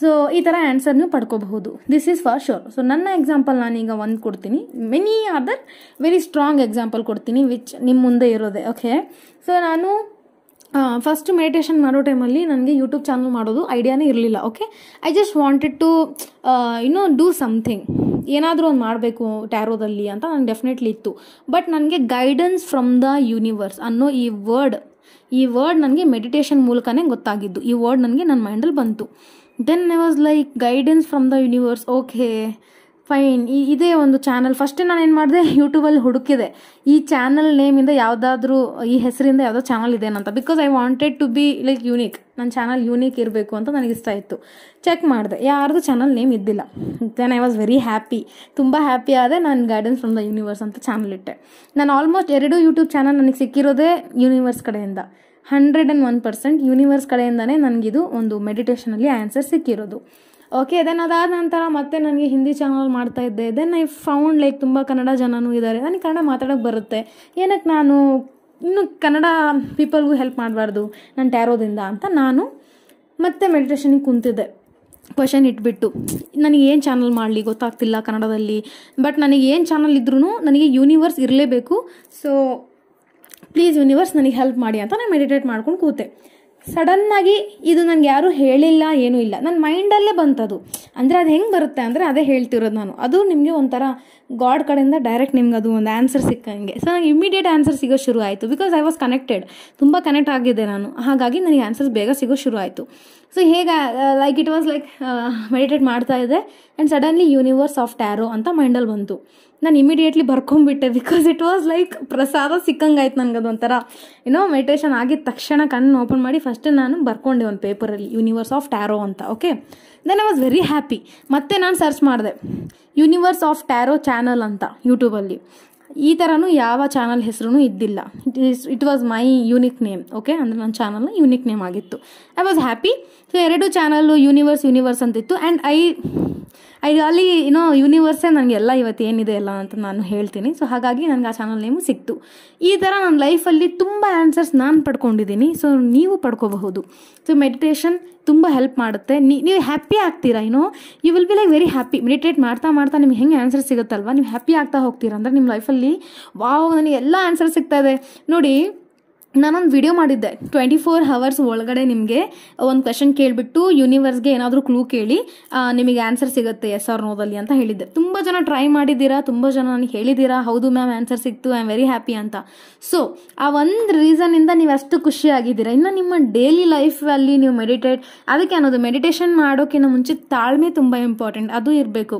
ಸೊ ಈ ಥರ ಆನ್ಸರ್ ಪಡ್ಕೋಬಹುದು this is for sure so ನನ್ನ ಎಕ್ಸಾಂಪಲ್ ನಾನೀಗ ಒಂದು ಕೊಡ್ತೀನಿ many other very strong example ಕೊಡ್ತೀನಿ ವಿಚ್ ನಿಮ್ಮ ಮುಂದೆ ಇರೋದೆ ಓಕೆ ಸೊ ನಾನು ಫಸ್ಟ್ ಮೆಡಿಟೇಷನ್ ಮಾಡೋ ಟೈಮಲ್ಲಿ ನನಗೆ ಯೂಟ್ಯೂಬ್ ಚಾನಲ್ ಮಾಡೋದು ಐಡಿಯಾನೇ ಇರಲಿಲ್ಲ okay I just wanted to you know do something ಏನಾದರೂ ಒಂದು ಮಾಡಬೇಕು ಟ್ಯಾರೋದಲ್ಲಿ ಅಂತ ನನಗೆ ಡೆಫಿನೆಟ್ಲಿ ಇತ್ತು ಬಟ್ ನನಗೆ ಗೈಡೆನ್ಸ್ ಫ್ರಮ್ ದ ಯೂನಿವರ್ಸ್ ಅನ್ನೋ ಈ ವರ್ಡ್ ಈ ವರ್ಡ್ ನನಗೆ ಮೆಡಿಟೇಷನ್ ಮೂಲಕನೇ ಗೊತ್ತಾಗಿದ್ದು ಈ ವರ್ಡ್ ನನಗೆ ನನ್ನ ಮೈಂಡಲ್ಲಿ ಬಂತು then I was like guidance from the universe okay fine ಇದೇ ಒಂದು ಚಾನಲ್ ಫಸ್ಟೇ ನಾನು ಏನು ಮಾಡಿದೆ ಯೂಟ್ಯೂಬಲ್ಲಿ ಹುಡುಕಿದೆ ಈ ಚಾನಲ್ ನೇಮಿಂದ ಯಾವುದಾದ್ರೂ ಈ ಹೆಸರಿಂದ ಯಾವುದೋ ಚಾನಲ್ ಅಂತ because I wanted to be like unique ನನ್ನ ಚಾನಲ್ ಯೂನಿಕ್ ಇರಬೇಕು ಅಂತ ನನಗೆ ಇಷ್ಟ ಇತ್ತು ಚೆಕ್ ಮಾಡಿದೆ ಯಾರ್ದು ಚಾನಲ್ ನೇಮ್ ಇದ್ದಿಲ್ಲ then I was very happy ತುಂಬ ಹ್ಯಾಪಿ ಆದ ನಾನು ಗೈಡೆನ್ಸ್ ಫ್ರಮ್ ದ ಯೂನಿವರ್ಸ್ ಅಂತ ಚಾನಲ್ ಇಟ್ಟೆ ನಾನು ಆಲ್ಮೋಸ್ಟ್ ಎರಡು ಯೂಟ್ಯೂಬ್ ಚಾನಲ್ ನನಗೆ ಸಿಕ್ಕಿರೋದೇ ಯೂನಿವರ್ಸ್ ಕಡೆಯಿಂದ hundred and one percent universe ಕಡೆಯಿಂದನೇ ನನಗಿದು ಒಂದು ಮೆಡಿಟೇಷನಲ್ಲಿ ಆನ್ಸರ್ ಸಿಕ್ಕಿರೋದು ಓಕೆ ದೆನ್ ಅದಾದ ನಂತರ ಮತ್ತೆ ನನಗೆ ಹಿಂದಿ ಚಾನಲ್ ಮಾಡ್ತಾ ಇದ್ದೆ ದೆನ್ ಐ ಫೌಂಡ್ ಲೈಕ್ ತುಂಬ ಕನ್ನಡ ಜನನೂ ಇದ್ದಾರೆ ನನಗೆ ಕನ್ನಡ ಮಾತಾಡೋಕೆ ಬರುತ್ತೆ ಏನಕ್ಕೆ ನಾನು ಇನ್ನು ಕನ್ನಡ ಪೀಪಲ್ಗೂ ಹೆಲ್ಪ್ ಮಾಡಬಾರ್ದು ನಾನು ಟ್ಯಾರೋದಿಂದ ಅಂತ ನಾನು ಮತ್ತೆ ಮೆಡಿಟೇಷನಿಗೆ ಕುಂತಿದ್ದೆ ಕ್ವಶನ್ ಇಟ್ಬಿಟ್ಟು ನನಗೆ ಏನು ಚಾನಲ್ ಮಾಡಲಿ ಗೊತ್ತಾಗ್ತಿಲ್ಲ ಕನ್ನಡದಲ್ಲಿ ಬಟ್ ನನಗೆ ಏನು ಚಾನಲ್ ಇದ್ರೂ ನನಗೆ ಯೂನಿವರ್ಸ್ ಇರಲೇಬೇಕು ಸೊ ಪ್ಲೀಸ್ ಯೂನಿವರ್ಸ್ ನನಗೆ ಹೆಲ್ಪ್ ಮಾಡಿ ಅಂತ ನಾನು ಮೆಡಿಟೇಟ್ ಮಾಡ್ಕೊಂಡು ಕೂತೆ ಸಡನ್ನಾಗಿ ಇದು ನನಗೆ ಯಾರೂ ಹೇಳಿಲ್ಲ ಏನೂ ಇಲ್ಲ ನನ್ನ ಮೈಂಡಲ್ಲೇ ಬಂತದು ಅಂದರೆ ಅದು ಹೆಂಗೆ ಬರುತ್ತೆ ಅಂದರೆ ಅದೇ ಹೇಳ್ತಿರೋದು ನಾನು ಅದು ನಿಮಗೆ ಒಂಥರ ಗಾಡ್ ಕಡೆಯಿಂದ ಡೈರೆಕ್ಟ್ ನಿಮ್ಗೆ ಅದು ಒಂದು ಆನ್ಸರ್ ಸಿಕ್ಕಂಗೆ ಸೊ ನಂಗೆ ಇಮಿಡಿಯೇಟ್ ಆನ್ಸರ್ ಸಿಗೋ ಶುರು ಆಯಿತು ಬಿಕಾಸ್ ಐ ವಾಸ್ ಕನೆಕ್ಟೆಡ್ ತುಂಬ ಕನೆಕ್ಟ್ ಆಗಿದೆ ನಾನು ಹಾಗಾಗಿ ನನಗೆ ಆನ್ಸರ್ಸ್ ಬೇಗ ಸಿಗೋ ಶುರು ಆಯಿತು ಸೊ ಹೇಗೆ like it was like meditate ಮಾಡ್ತಾ ಇದ್ದೆ and suddenly universe of tarot ಅಂತ ಮೈಂಡಲ್ಲಿ ಬಂತು ನಾನು ಇಮಿಡಿಯೇಟ್ಲಿ ಬರ್ಕೊಂಡ್ಬಿಟ್ಟೆ ಬಿಕಾಸ್ ಇಟ್ ವಾಸ್ ಲೈಕ್ ಪ್ರಸಾದ ಸಿಕ್ಕಂಗಾಯ್ತು ನನಗದು ಒಂಥರ ಏನೋ ಮೆಡಿಟೇಷನ್ ಆಗಿದ ತಕ್ಷಣ ಕಣ್ಣು ಓಪನ್ ಮಾಡಿ ಫಸ್ಟ್ ನಾನು ಬರ್ಕೊಂಡೆ ಒಂದು ಪೇಪರಲ್ಲಿ ಯೂನಿವರ್ಸ್ ಆಫ್ ಟ್ಯಾರೋ ಅಂತ okay then I was very happy ಮತ್ತೆ ನಾನು ಸರ್ಚ್ ಮಾಡಿದೆ ಯೂನಿವರ್ಸ್ ಆಫ್ ಟ್ಯಾರೋ ಚಾನಲ್ ಅಂತ ಯೂಟ್ಯೂಬಲ್ಲಿ ಈ ಥರನೂ ಯಾವ ಚಾನಲ್ ಹೆಸರು ಇದ್ದಿಲ್ಲ it is it was my unique name okay ಅಂದರೆ ನನ್ನ ಚಾನಲ್ನ ಯೂನಿಕ್ ನೇಮ್ ಆಗಿತ್ತು ಐ ವಾಸ್ ಹ್ಯಾಪಿ ಸೊ ಎರಡು ಚಾನಲ್ಲು ಯೂನಿವರ್ಸ್ ಯೂನಿವರ್ಸ್ ಅಂತಿತ್ತು ಆ್ಯಂಡ್ ಐ ಐ ಅಲ್ಲಿ ಏನೋ ಯೂನಿವರ್ಸೇ ನನಗೆಲ್ಲ ಇವತ್ತು ಏನಿದೆ ಎಲ್ಲ ಅಂತ ನಾನು ಹೇಳ್ತೀನಿ ಸೊ ಹಾಗಾಗಿ ನನಗೆ ಆ ಚಾನಲ್ ನೇಮು ಸಿಕ್ತು ಈ ಥರ ನನ್ನ ಲೈಫಲ್ಲಿ ತುಂಬ ಆನ್ಸರ್ಸ್ ನಾನು ಪಡ್ಕೊಂಡಿದ್ದೀನಿ ಸೊ ನೀವು ಪಡ್ಕೋಬಹುದು ಸೊ ಮೆಡಿಟೇಷನ್ ತುಂಬ ಹೆಲ್ಪ್ ಮಾಡುತ್ತೆ ನೀವು ಹ್ಯಾಪಿ ಆಗ್ತೀರಾ ಏನೋ you will be like very happy meditate ಮಾಡ್ತಾ ಮಾಡ್ತಾ ನಿಮ್ಗೆ ಹೆಂಗೆ ಆನ್ಸರ್ ಸಿಗುತ್ತಲ್ವ ನೀವು ಹ್ಯಾಪಿ ಆಗ್ತಾ ಹೋಗ್ತೀರಾ ಅಂದರೆ ನಿಮ್ಮ ಲೈಫಲ್ಲಿ ವಾವ್ ನನಗೆ ಎಲ್ಲ ಆನ್ಸರ್ ಸಿಗ್ತಾ ಇದೆ ನೋಡಿ ನಾನೊಂದು ವಿಡಿಯೋ ಮಾಡಿದ್ದೆ ಟ್ವೆಂಟಿ ಫೋರ್ ಹವರ್ಸ್ ಒಳಗಡೆ ನಿಮಗೆ ಒಂದು ಕ್ವೆಶನ್ ಕೇಳಿಬಿಟ್ಟು ಯೂನಿವರ್ಸ್ಗೆ ಏನಾದರೂ ಕ್ಲೂ ಕೇಳಿ ನಿಮಗೆ ಆನ್ಸರ್ ಸಿಗುತ್ತೆ ಎಸ್ ಆರ್ ನೋದಲ್ಲಿ ಅಂತ ಹೇಳಿದ್ದೆ ತುಂಬ ಜನ ಟ್ರೈ ಮಾಡಿದ್ದೀರಾ ತುಂಬ ಜನ ನನಗೆ ಹೇಳಿದ್ದೀರಾ ಹೌದು ಮ್ಯಾಮ್ ಆನ್ಸರ್ ಸಿಕ್ತು ಐ ಆಮ್ ವೆರಿ ಹ್ಯಾಪಿ ಅಂತ ಸೊ ಆ ಒಂದು ರೀಸನಿಂದ ನೀವು ಅಷ್ಟು ಖುಷಿ ಆಗಿದ್ದೀರಾ ಇನ್ನು ನಿಮ್ಮ ಡೈಲಿ ಲೈಫಲ್ಲಿ ನೀವು ಮೆಡಿಟೇಟ್ ಅದಕ್ಕೆ ಅನ್ನೋದು ಮೆಡಿಟೇಷನ್ ಮಾಡೋಕ್ಕಿಂತ ಮುಂಚೆ ತಾಳ್ಮೆ ತುಂಬ ಇಂಪಾರ್ಟೆಂಟ್ ಅದು ಇರಬೇಕು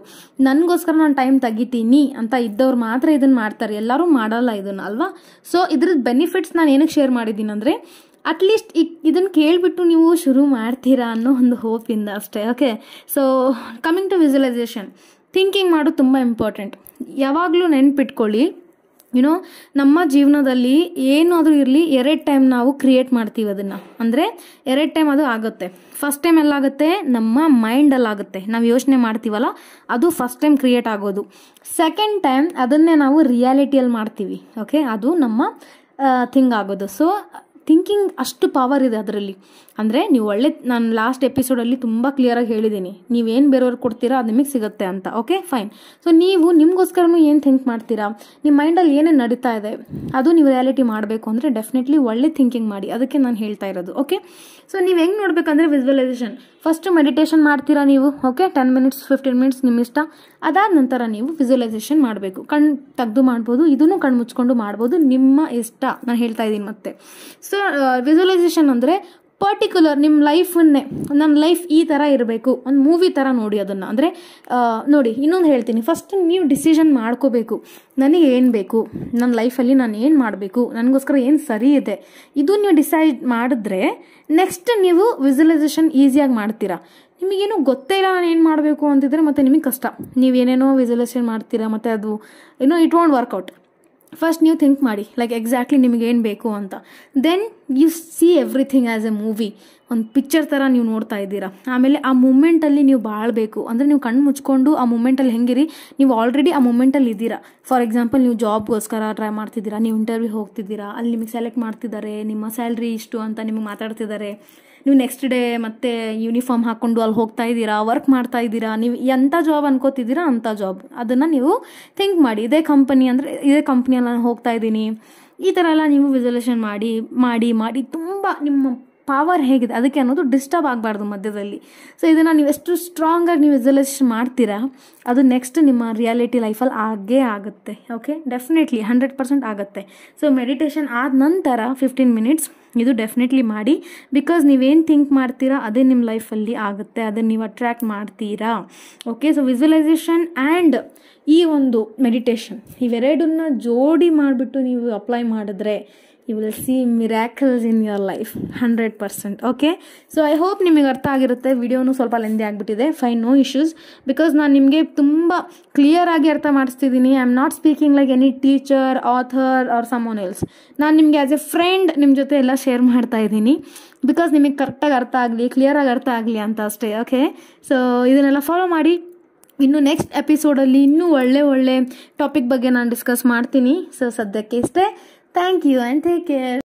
ನನಗೋಸ್ಕರ ನಾನು ಟೈಮ್ ತೆಗಿತೀನಿ ಅಂತ ಇದ್ದವ್ರು ಮಾತ್ರ ಇದನ್ನು ಮಾಡ್ತಾರೆ ಎಲ್ಲರೂ ಮಾಡಲ್ಲ ಇದನ್ನು ಅಲ್ವಾ ಸೊ ಇದ್ರದ್ದು ಬೆನಿಫಿಟ್ಸ್ ನಾನು ಏನಕ್ಕೆ ಶೇರ್ ಮಾಡಿದ್ದೀನಿ ಅಂದರೆ ಅಟ್ಲೀಸ್ಟ್ ಈ ಇದನ್ನು ಕೇಳಿಬಿಟ್ಟು ನೀವು ಶುರು ಮಾಡ್ತೀರಾ ಅನ್ನೋ ಒಂದು ಹೋಪಿಂದ ಅಷ್ಟೇ okay so coming to visualisation thinking ಮಾಡೋದು ತುಂಬ ಇಂಪಾರ್ಟೆಂಟ್ ಯಾವಾಗಲೂ ನೆನ್ಪಿಟ್ಕೊಳ್ಳಿ ಯುನೋ ನಮ್ಮ ಜೀವನದಲ್ಲಿ ಏನಾದರೂ ಇರಲಿ ಎರಡು ಟೈಮ್ ನಾವು ಕ್ರಿಯೇಟ್ ಮಾಡ್ತೀವಿ ಅದನ್ನು ಅಂದರೆ ಎರಡು ಟೈಮ್ ಅದು ಆಗುತ್ತೆ ಫಸ್ಟ್ ಟೈಮ್ ಎಲ್ಲಾಗುತ್ತೆ ನಮ್ಮ ಮೈಂಡಲ್ಲಾಗುತ್ತೆ ನಾವು ಯೋಚನೆ ಮಾಡ್ತೀವಲ್ಲ ಅದು ಫಸ್ಟ್ ಟೈಮ್ ಕ್ರಿಯೇಟ್ ಆಗೋದು ಸೆಕೆಂಡ್ ಟೈಮ್ ಅದನ್ನೇ ನಾವು ರಿಯಾಲಿಟಿಯಲ್ಲಿ ಮಾಡ್ತೀವಿ ಓಕೆ ಅದು ನಮ್ಮ ಥಿಂಗ್ ಆಗೋದು ಸೊ ಥಿಂಕಿಂಗ್ ಅಷ್ಟು ಪವರ್ ಇದೆ ಅದರಲ್ಲಿ ಅಂದರೆ ನೀವು ಒಳ್ಳೆ ನಾನು ಲಾಸ್ಟ್ ಎಪಿಸೋಡಲ್ಲಿ ತುಂಬ ಕ್ಲಿಯರಾಗಿ ಹೇಳಿದ್ದೀನಿ ನೀವೇನು ಬೇರೆಯವ್ರಿಗೆ ಕೊಡ್ತೀರಾ ಅದು ನಿಮಗೆ ಸಿಗುತ್ತೆ ಅಂತ ಓಕೆ ಫೈನ್ ಸೊ ನೀವು ನಿಮಗೋಸ್ಕರನೂ ಏನು ಥಿಂಕ್ ಮಾಡ್ತೀರಾ ನಿಮ್ಮ ಮೈಂಡಲ್ಲಿ ಏನೇನು ನಡೀತಾ ಇದೆ ಅದು ನೀವು ರಿಯಾಲಿಟಿ ಮಾಡಬೇಕು ಅಂದರೆ ಡೆಫಿನೆಟ್ಲಿ ಒಳ್ಳೆ ಥಿಂಕಿಂಗ್ ಮಾಡಿ ಅದಕ್ಕೆ ನಾನು ಹೇಳ್ತಾ ಇರೋದು ಓಕೆ ಸೊ ನೀವು ಹೆಂಗೆ ನೋಡಬೇಕಂದ್ರೆ ವಿಜುವಲೈಸೇಷನ್ ಫಸ್ಟು ಮೆಡಿಟೇಷನ್ ಮಾಡ್ತೀರಾ ನೀವು okay ten minutes fifteen minutes ನಿಮ್ಮ ಇಷ್ಟ ಅದಾದ ನಂತರ ನೀವು ವಿಜುವಲೈಸೇಷನ್ ಮಾಡಬೇಕು ಕಣ್ಣು ತೆಗೆದು ಮಾಡ್ಬೋದು ಇದನ್ನು ಕಣ್ಣು ಮುಚ್ಕೊಂಡು ಮಾಡ್ಬೋದು ನಿಮ್ಮ ಇಷ್ಟ ನಾನು ಹೇಳ್ತಾ ಇದ್ದೀನಿ ಮತ್ತೆ ಸೊ ವಿಜುವಲೈಸೇಷನ್ ಅಂದರೆ ಪರ್ಟಿಕ್ಯುಲರ್ ನಿಮ್ಮ ಲೈಫನ್ನೇ ನನ್ನ ಲೈಫ್ ಈ ಥರ ಇರಬೇಕು ಒಂದು ಮೂವಿ ಥರ ನೋಡಿ ಅದನ್ನು ಅಂದರೆ ನೋಡಿ ಇನ್ನೊಂದು ಹೇಳ್ತೀನಿ ಫಸ್ಟ್ ನೀವು ಡಿಸಿಷನ್ ಮಾಡ್ಕೋಬೇಕು ನನಗೆ ಏನು ಬೇಕು ನನ್ನ ಲೈಫಲ್ಲಿ ನಾನು ಏನು ಮಾಡಬೇಕು ನನಗೋಸ್ಕರ ಏನು ಸರಿ ಇದೆ ಇದು ನೀವು ಡಿಸೈಡ್ ಮಾಡಿದ್ರೆ ನೆಕ್ಸ್ಟ್ ನೀವು ವಿಜುಲೈಸೇಷನ್ ಈಸಿಯಾಗಿ ಮಾಡ್ತೀರಾ ನಿಮಗೇನು ಗೊತ್ತೇ ಇಲ್ಲ ನಾನು ಏನು ಮಾಡಬೇಕು ಅಂತಿದ್ರೆ ಮತ್ತೆ ನಿಮಗೆ ಕಷ್ಟ ನೀವೇನೇನೋ ವಿಜುಲೈಸೇಷನ್ ಮಾಡ್ತೀರಾ ಮತ್ತು ಅದು ಏನೋ ಇಟ್ ವಾಂಟ್ ವರ್ಕೌಟ್ ಫಸ್ಟ್ ನೀವು ಥಿಂಕ್ ಮಾಡಿ ಲೈಕ್ ಎಕ್ಸಾಕ್ಟ್ಲಿ ನಿಮಗೇನು ಬೇಕು ಅಂತ then you see everything as a movie ಒಂದು ಪಿಕ್ಚರ್ ಥರ ನೀವು ನೋಡ್ತಾ ಇದ್ದೀರಾ ಆಮೇಲೆ ಆ ಮೂಮೆಂಟಲ್ಲಿ ನೀವು ಬಾಳಬೇಕು ಅಂದರೆ ನೀವು ಕಣ್ಣು ಮುಚ್ಕೊಂಡು ಆ ಮೂಮೆಂಟಲ್ಲಿ ಹೆಂಗಿರಿ ನೀವು ಆಲ್ರೆಡಿ ಆ ಮೂಮೆಂಟಲ್ಲಿ ಇದ್ದೀರಾ ಫಾರ್ ಎಕ್ಸಾಂಪಲ್ ನೀವು ಜಾಬ್ಗೋಸ್ಕರ ಟ್ರೈ ಮಾಡ್ತಿದ್ದೀರಾ ನೀವು ಇಂಟರ್ವ್ಯೂ ಹೋಗ್ತಿದ್ದೀರಾ ಅಲ್ಲಿ ನಿಮಗೆ ಸೆಲೆಕ್ಟ್ ಮಾಡ್ತಿದ್ದಾರೆ ನಿಮ್ಮ ಸ್ಯಾಲ್ರಿ ಇಷ್ಟು ಅಂತ ನಿಮಗೆ ಮಾತಾಡ್ತಿದ್ದಾರೆ ನೀವು ನೆಕ್ಸ್ಟ್ ಡೇ ಮತ್ತೆ ಯೂನಿಫಾರ್ಮ್ ಹಾಕ್ಕೊಂಡು ಅಲ್ಲಿ ಹೋಗ್ತಾ ಇದ್ದೀರಾ ವರ್ಕ್ ಮಾಡ್ತಾ ಇದ್ದೀರಾ ನೀವು ಎಂಥ ಜಾಬ್ ಅನ್ಕೋತಿದ್ದೀರಾ ಅಂಥ ಜಾಬ್ ಅದನ್ನು ನೀವು ಥಿಂಕ್ ಮಾಡಿ ಇದೇ ಕಂಪನಿ ಅಂದರೆ ಇದೇ ಕಂಪ್ನಿಯಲ್ಲಿ ನಾನು ಹೋಗ್ತಾ ಇದ್ದೀನಿ ಈ ಥರ ಎಲ್ಲ ನೀವು ವಿಸಲೇಷನ್ ಮಾಡಿ ಮಾಡಿ ಮಾಡಿ ತುಂಬ ನಿಮ್ಮ ಪವರ್ ಹೇಗಿದೆ ಅದಕ್ಕೆ ಅನ್ನೋದು ಡಿಸ್ಟರ್ಬ್ ಆಗಬಾರ್ದು ಮಧ್ಯದಲ್ಲಿ ಸೊ ಇದನ್ನು ನೀವು ಎಷ್ಟು ಸ್ಟ್ರಾಂಗಾಗಿ ನೀವು ವಿಸಲೇಷನ್ ಮಾಡ್ತೀರಾ ಅದು ನೆಕ್ಸ್ಟ್ ನಿಮ್ಮ ರಿಯಾಲಿಟಿ ಲೈಫಲ್ಲಿ ಆಗೇ ಆಗುತ್ತೆ ಓಕೆ ಡೆಫಿನೆಟ್ಲಿ ಹಂಡ್ರೆಡ್ ಪರ್ಸೆಂಟ್ ಆಗುತ್ತೆ ಸೊ ಮೆಡಿಟೇಷನ್ ಆದ ನಂತರ ಫಿಫ್ಟೀನ್ ಮಿನಿಟ್ಸ್ ಇದು ಡೆಫಿನೆಟ್ಲಿ ಮಾಡಿ ಬಿಕಾಸ್ ನೀವೇನು ಥಿಂಕ್ ಮಾಡ್ತೀರಾ ಅದೇ ನಿಮ್ಮ ಲೈಫಲ್ಲಿ ಆಗುತ್ತೆ ಅದನ್ನು ನೀವು ಅಟ್ರ್ಯಾಕ್ಟ್ ಮಾಡ್ತೀರಾ ಓಕೆ ಸೊ ವಿಜುವಲೈಸೇಷನ್ ಆ್ಯಂಡ್ ಈ ಒಂದು ಮೆಡಿಟೇಷನ್ ಇವೆರಡನ್ನ ಜೋಡಿ ಮಾಡಿಬಿಟ್ಟು ನೀವು ಅಪ್ಲೈ ಮಾಡಿದ್ರೆ you will see miracles in your life hundred percent okay so I hope ನಿಮಗೆ ಅರ್ಥ ಆಗಿರುತ್ತೆ ವಿಡಿಯೋನು ಸ್ವಲ್ಪ ಲೆಂದಿ ಆಗಿಬಿಟ್ಟಿದೆ ಫೈನ್ ನೋ ಇಶ್ಯೂಸ್ ಬಿಕಾಸ್ ನಾನು ನಿಮಗೆ ತುಂಬ ಕ್ಲಿಯರಾಗಿ ಅರ್ಥ ಮಾಡಿಸ್ತಿದ್ದೀನಿ I am not speaking like any teacher author or someone else ನಾನು ನಿಮಗೆ ಆ್ಯಸ್ ಎ ಫ್ರೆಂಡ್ ನಿಮ್ಮ ಜೊತೆ ಎಲ್ಲ ಶೇರ್ ಮಾಡ್ತಾ ಇದ್ದೀನಿ ಬಿಕಾಸ್ ನಿಮಗೆ ಕರೆಕ್ಟಾಗಿ ಅರ್ಥ ಆಗಲಿ ಕ್ಲಿಯರಾಗಿ ಅರ್ಥ ಆಗಲಿ ಅಂತ ಅಷ್ಟೇ ಓಕೆ ಸೊ ಇದನ್ನೆಲ್ಲ ಫಾಲೋ ಮಾಡಿ ಇನ್ನು ನೆಕ್ಸ್ಟ್ ಎಪಿಸೋಡಲ್ಲಿ ಇನ್ನೂ ಒಳ್ಳೆ ಒಳ್ಳೆ ಟಾಪಿಕ್ ಬಗ್ಗೆ ನಾನು ಡಿಸ್ಕಸ್ ಮಾಡ್ತೀನಿ ಸೊ ಸದ್ಯಕ್ಕೆ ಇಷ್ಟೇ Thank you and take care.